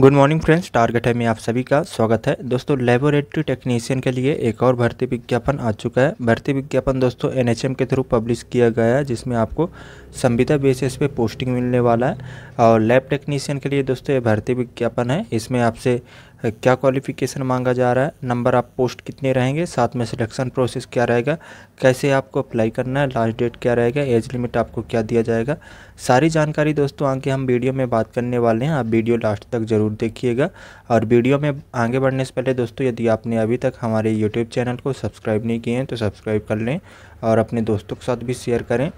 good morning friends target है में आप सभी का स्वागत है दोस्तों लेबोरेटरी टेक्नीशियन के लिए एक और भर्ती विज्ञापन आ चुका है भर्ती विज्ञापन दोस्तों एनएचएम के थ्रू पब्लिश किया गया है जिसमें आपको संविदा बेसिस पे पोस्टिंग मिलने वाला है और लैब टेक्नीशियन के लिए दोस्तों ये भर्ती विज्ञापन है इसमें आपसे क्या क्वालिफ़िकेशन मांगा जा रहा है नंबर आप पोस्ट कितने रहेंगे साथ में सिलेक्शन प्रोसेस क्या रहेगा कैसे आपको अप्लाई करना है लास्ट डेट क्या रहेगा एज लिमिट आपको क्या दिया जाएगा सारी जानकारी दोस्तों आगे हम वीडियो में बात करने वाले हैं आप वीडियो लास्ट तक ज़रूर देखिएगा और वीडियो में आगे बढ़ने से पहले दोस्तों यदि आपने अभी तक हमारे यूट्यूब चैनल को सब्सक्राइब नहीं किए हैं तो सब्सक्राइब कर लें और अपने दोस्तों के साथ भी शेयर करें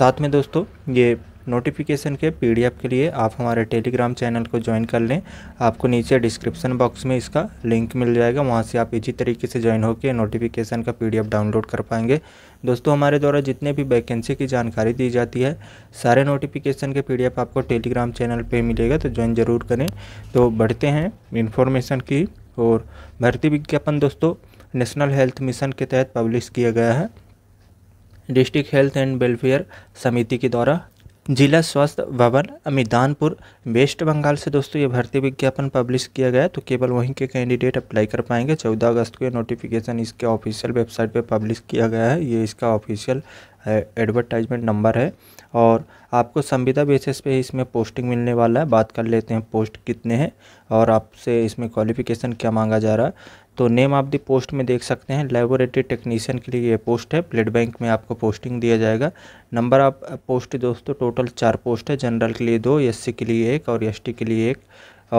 साथ में दोस्तों ये नोटिफिकेशन के पीडीएफ के लिए आप हमारे टेलीग्राम चैनल को ज्वाइन कर लें आपको नीचे डिस्क्रिप्शन बॉक्स में इसका लिंक मिल जाएगा वहाँ से आप इसी तरीके से ज्वाइन होकर नोटिफिकेशन का पीडीएफ डाउनलोड कर पाएंगे दोस्तों हमारे द्वारा जितने भी वैकेंसी की जानकारी दी जाती है सारे नोटिफिकेशन के पी आपको टेलीग्राम चैनल पर मिलेगा तो ज्वाइन ज़रूर करें तो बढ़ते हैं इन्फॉर्मेशन की और भर्ती विज्ञापन दोस्तों नेशनल हेल्थ मिशन के तहत पब्लिश किया गया है डिस्ट्रिक्ट हेल्थ एंड वेलफेयर समिति के द्वारा जिला स्वास्थ्य भवन अमिदानपुर वेस्ट बंगाल से दोस्तों ये भर्ती विज्ञापन पब्लिश किया गया तो केवल वहीं के कैंडिडेट अप्लाई कर पाएंगे चौदह अगस्त को ये नोटिफिकेशन इसके ऑफिशियल वेबसाइट पे पब्लिश किया गया है ये इसका ऑफिशियल एडवर्टाइजमेंट नंबर है और आपको संविदा बेसिस पे इसमें पोस्टिंग मिलने वाला है बात कर लेते हैं पोस्ट कितने हैं और आपसे इसमें क्वालिफ़िकेशन क्या मांगा जा रहा है तो नेम आप दी पोस्ट में देख सकते हैं लेबोरेटरी टेक्नीशियन के लिए ये पोस्ट है ब्लड बैंक में आपको पोस्टिंग दिया जाएगा नंबर आप पोस्ट दोस्तों टोटल चार पोस्ट है जनरल के लिए दो एससी के लिए एक और एसटी के लिए एक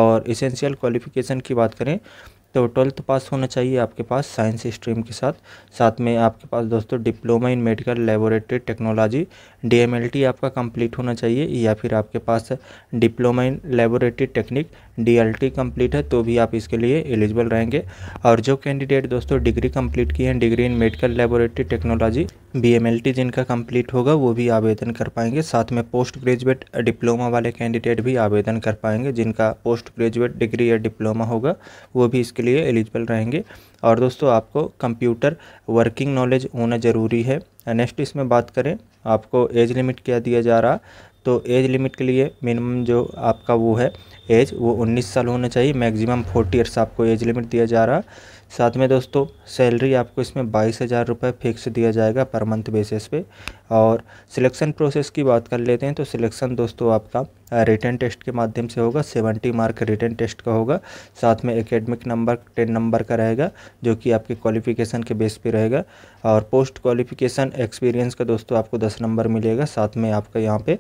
और इसेंशियल क्वालिफ़िकेशन की बात करें तो ट्वेल्थ पास होना चाहिए आपके पास साइंस स्ट्रीम के साथ साथ में आपके पास दोस्तों diploma in medical laboratory technology DMLT आपका कंप्लीट होना चाहिए या फिर आपके पास diploma in laboratory technique DLT complete है तो भी आप इसके लिए एलिजिबल रहेंगे और जो कैंडिडेट दोस्तों डिग्री कम्प्लीट की है degree in medical laboratory technology B जिनका कंप्लीट होगा वो भी आवेदन कर पाएंगे साथ में पोस्ट ग्रेजुएट डिप्लोमा वाले कैंडिडेट भी आवेदन कर पाएंगे जिनका पोस्ट ग्रेजुएट डिग्री या डिप्लोमा होगा वो भी इसके लिए एलिजिबल रहेंगे और दोस्तों आपको कंप्यूटर वर्किंग नॉलेज होना ज़रूरी है नेक्स्ट इसमें बात करें आपको एज लिमिट क्या दिया जा रहा तो एज लिमिट के लिए मिनिमम जो आपका वो है एज वो उन्नीस साल होना चाहिए मैगजिम फोर्टी ईयर्स आपको एज लिमिट दिया जा रहा साथ में दोस्तों सैलरी आपको इसमें बाईस हज़ार रुपये फिक्स दिया जाएगा पर मंथ बेसिस पे और सिलेक्शन प्रोसेस की बात कर लेते हैं तो सिलेक्शन दोस्तों आपका रिटर्न टेस्ट के माध्यम से होगा सेवेंटी मार्क रिटर्न टेस्ट का होगा साथ में एकेडमिक नंबर टेन नंबर का रहेगा जो कि आपके क्वालिफिकेशन के बेस पे रहेगा और पोस्ट क्वालिफिकेशन एक्सपीरियंस का दोस्तों आपको दस नंबर मिलेगा साथ में आपका यहाँ पर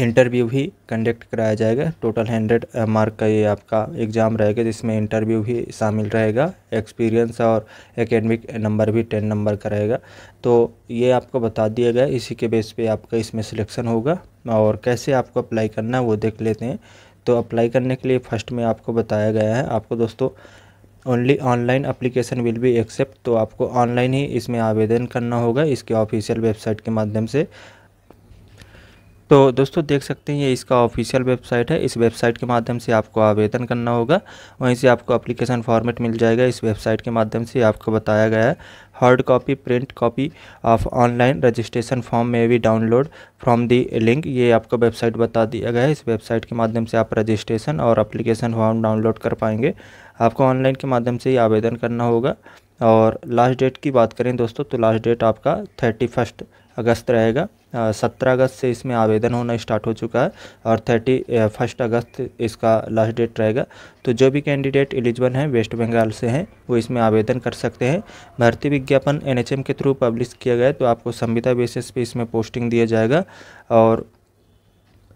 इंटरव्यू भी कंडक्ट कराया जाएगा टोटल हंड्रेड मार्क का ये आपका एग्ज़ाम रहेगा जिसमें इंटरव्यू भी शामिल रहेगा एक्सपीरियंस और एकेडमिक नंबर भी टेन नंबर का रहेगा तो ये आपको बता दिया गया इसी के बेस पे आपका इसमें सिलेक्शन होगा और कैसे आपको अप्लाई करना है वो देख लेते हैं तो अप्लाई करने के लिए फर्स्ट में आपको बताया गया है आपको दोस्तों only online application will be accept तो आपको ऑनलाइन ही इसमें आवेदन करना होगा इसके ऑफिशियल वेबसाइट के माध्यम से तो दोस्तों देख सकते हैं ये इसका ऑफिशियल वेबसाइट है इस वेबसाइट के माध्यम से आपको आवेदन करना होगा वहीं से आपको अप्लीकेशन फॉर्मेट मिल जाएगा इस वेबसाइट के माध्यम से आपको बताया गया है hard copy print copy of online registration form में भी डाउनलोड फ्रॉम दी लिंक ये आपको वेबसाइट बता दिया गया है इस वेबसाइट के माध्यम से आप रजिस्ट्रेशन और अप्लीकेशन फॉर्म डाउनलोड कर पाएंगे आपको ऑनलाइन के माध्यम से ही आवेदन करना होगा और लास्ट डेट की बात करें दोस्तों तो लास्ट डेट आपका थर्टी फर्स्ट अगस्त रहेगा सत्रह अगस्त से इसमें आवेदन होना स्टार्ट हो चुका है और थर्टी फर्स्ट अगस्त इसका लास्ट डेट रहेगा तो जो भी कैंडिडेट एलिजिबल हैं वेस्ट बंगाल से हैं वो इसमें आवेदन कर सकते हैं भर्ती विज्ञापन एनएचएम के थ्रू पब्लिश किया गया तो आपको संविदा बेसिस पे इसमें पोस्टिंग दिया जाएगा और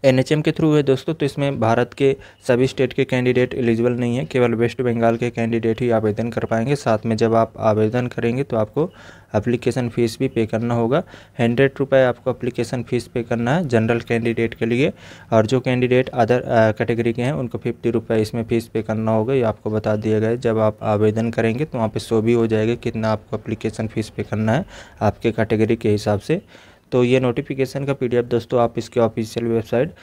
एन के थ्रू है दोस्तों तो इसमें भारत के सभी स्टेट के कैंडिडेट एलिजिबल नहीं है केवल वेस्ट बंगाल के कैंडिडेट ही आवेदन कर पाएंगे साथ में जब आप आवेदन करेंगे तो आपको अप्लीकेशन फ़ीस भी पे करना होगा हंड्रेड रुपये आपको अप्लीकेशन फ़ीस पे करना है जनरल कैंडिडेट के लिए और जो कैंडिडेट अदर कैटेगरी के हैं उनको फिफ्टी रुपये इसमें फ़ीस पे करना होगा ये आपको बता दिया गया है जब आप आवेदन करेंगे तो वहाँ पर शो भी हो जाएगा कितना आपको अप्लीकेशन फ़ीस पे करना है आपके कैटेगरी के हिसाब से तो ये नोटिफिकेशन का पीडीएफ दोस्तों आप इसके ऑफिशियल वेबसाइट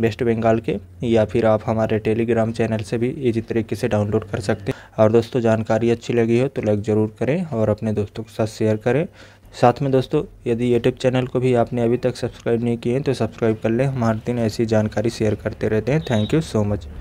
वेस्ट बंगाल के या फिर आप हमारे टेलीग्राम चैनल से भी इसी तरीके से डाउनलोड कर सकते हैं और दोस्तों जानकारी अच्छी लगी हो तो लाइक ज़रूर करें और अपने दोस्तों के साथ शेयर करें साथ में दोस्तों यदि यूट्यूब चैनल को भी आपने अभी तक सब्सक्राइब नहीं किए हैं तो सब्सक्राइब कर लें हम हर दिन ऐसी जानकारी शेयर करते रहते हैं थैंक यू सो मच